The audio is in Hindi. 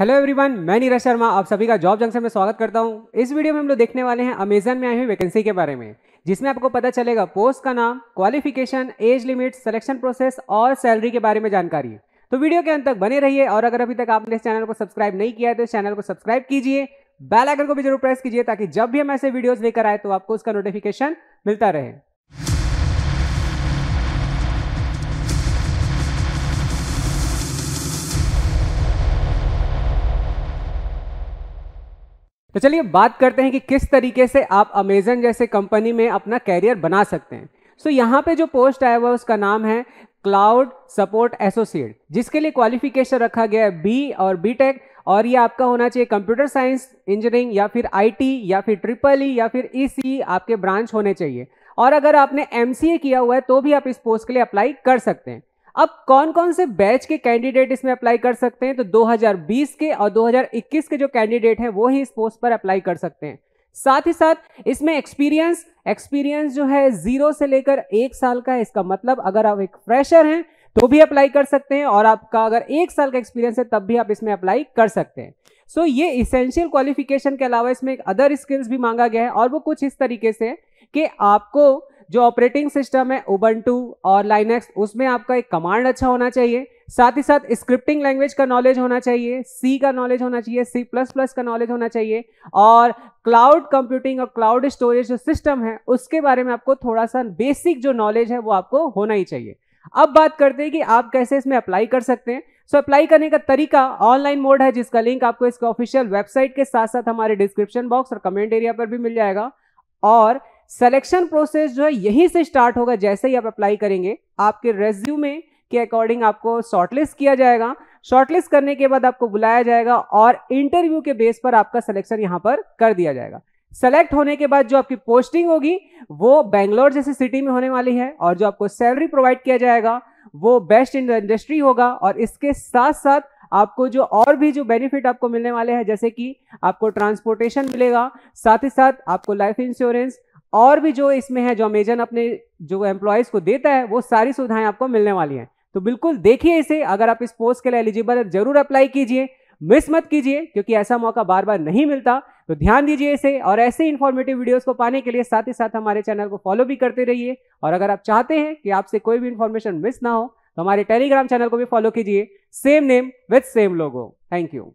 हेलो एवरीवन मैं नीरज शर्मा आप सभी का जॉब जंक्शन में स्वागत करता हूं इस वीडियो में हम लोग देखने वाले हैं अमेजन में आई हुई वैकेंसी के बारे में जिसमें आपको पता चलेगा पोस्ट का नाम qualification age limit selection process और सैलरी के बारे में जानकारी तो वीडियो के अंत तक बने रहिए और अगर अभी तक आपने इस चैनल को सब्सक्राइब नहीं किया है तो इस चैनल को सब्सक्राइब कीजिए बैलाइकन को भी जरूर प्रेस कीजिए ताकि जब भी हम ऐसे वीडियोज लेकर आए तो आपको उसका नोटिफिकेशन मिलता रहे तो चलिए बात करते हैं कि किस तरीके से आप अमेजन जैसे कंपनी में अपना कैरियर बना सकते हैं सो so, यहाँ पे जो पोस्ट आया हुआ है उसका नाम है क्लाउड सपोर्ट एसोसिएट जिसके लिए क्वालिफिकेशन रखा गया है बी और बी टेक और ये आपका होना चाहिए कंप्यूटर साइंस इंजीनियरिंग या फिर आईटी या फिर ट्रिपल ई e या फिर ई e e, आपके ब्रांच होने चाहिए और अगर आपने एम किया हुआ है तो भी आप इस पोस्ट के लिए अप्लाई कर सकते हैं अब कौन कौन से बैच के कैंडिडेट इसमें अप्लाई कर सकते हैं तो 2020 के और 2021 के जो कैंडिडेट हैं वो ही इस पोस्ट पर अप्लाई कर सकते हैं साथ ही साथ इसमें एक्सपीरियंस एक्सपीरियंस जो है जीरो से लेकर एक साल का है इसका मतलब अगर आप एक फ्रेशर हैं तो भी अप्लाई कर सकते हैं और आपका अगर एक साल का एक्सपीरियंस है तब भी आप इसमें अप्लाई कर सकते हैं सो so, ये इसेंशियल क्वालिफिकेशन के अलावा इसमें एक अदर स्किल्स भी मांगा गया है और वो कुछ इस तरीके से कि आपको जो ऑपरेटिंग सिस्टम है उबंटू और लाइनेक्स उसमें आपका एक कमांड अच्छा होना चाहिए साथ ही साथ स्क्रिप्टिंग लैंग्वेज का नॉलेज होना चाहिए सी का नॉलेज होना चाहिए सी प्लस प्लस का नॉलेज होना चाहिए और क्लाउड कंप्यूटिंग और क्लाउड स्टोरेज जो सिस्टम है उसके बारे में आपको थोड़ा सा बेसिक जो नॉलेज है वो आपको होना ही चाहिए अब बात करते हैं कि आप कैसे इसमें अप्लाई कर सकते हैं सो so, अप्लाई करने का तरीका ऑनलाइन मोड है जिसका लिंक आपको इसके ऑफिशियल वेबसाइट के साथ साथ हमारे डिस्क्रिप्शन बॉक्स और कमेंट एरिया पर भी मिल जाएगा और सिलेक्शन प्रोसेस जो है यहीं से स्टार्ट होगा जैसे ही आप अप्लाई करेंगे आपके रेज्यूमे के अकॉर्डिंग आपको शॉर्टलिस्ट किया जाएगा शॉर्टलिस्ट करने के बाद आपको बुलाया जाएगा और इंटरव्यू के बेस पर आपका सिलेक्शन यहां पर कर दिया जाएगा सेलेक्ट होने के बाद जो आपकी पोस्टिंग होगी वो बेंगलोर जैसी सिटी में होने वाली है और जो आपको सैलरी प्रोवाइड किया जाएगा वो बेस्ट इन इंडस्ट्री होगा और इसके साथ साथ आपको जो और भी जो बेनिफिट आपको मिलने वाले हैं जैसे कि आपको ट्रांसपोर्टेशन मिलेगा साथ ही साथ आपको लाइफ इंश्योरेंस और भी जो इसमें है जो अमेजन अपने जो एम्प्लॉयज को देता है वो सारी सुविधाएं आपको मिलने वाली हैं तो बिल्कुल देखिए इसे अगर आप इस पोस्ट के लिए एलिजिबल है जरूर अप्लाई कीजिए मिस मत कीजिए क्योंकि ऐसा मौका बार बार नहीं मिलता तो ध्यान दीजिए इसे और ऐसे इन्फॉर्मेटिव वीडियोस को पाने के लिए साथ ही साथ हमारे चैनल को फॉलो भी करते रहिए और अगर आप चाहते हैं कि आपसे कोई भी इन्फॉर्मेशन मिस ना हो तो हमारे टेलीग्राम चैनल को भी फॉलो कीजिए same name with same logo thank you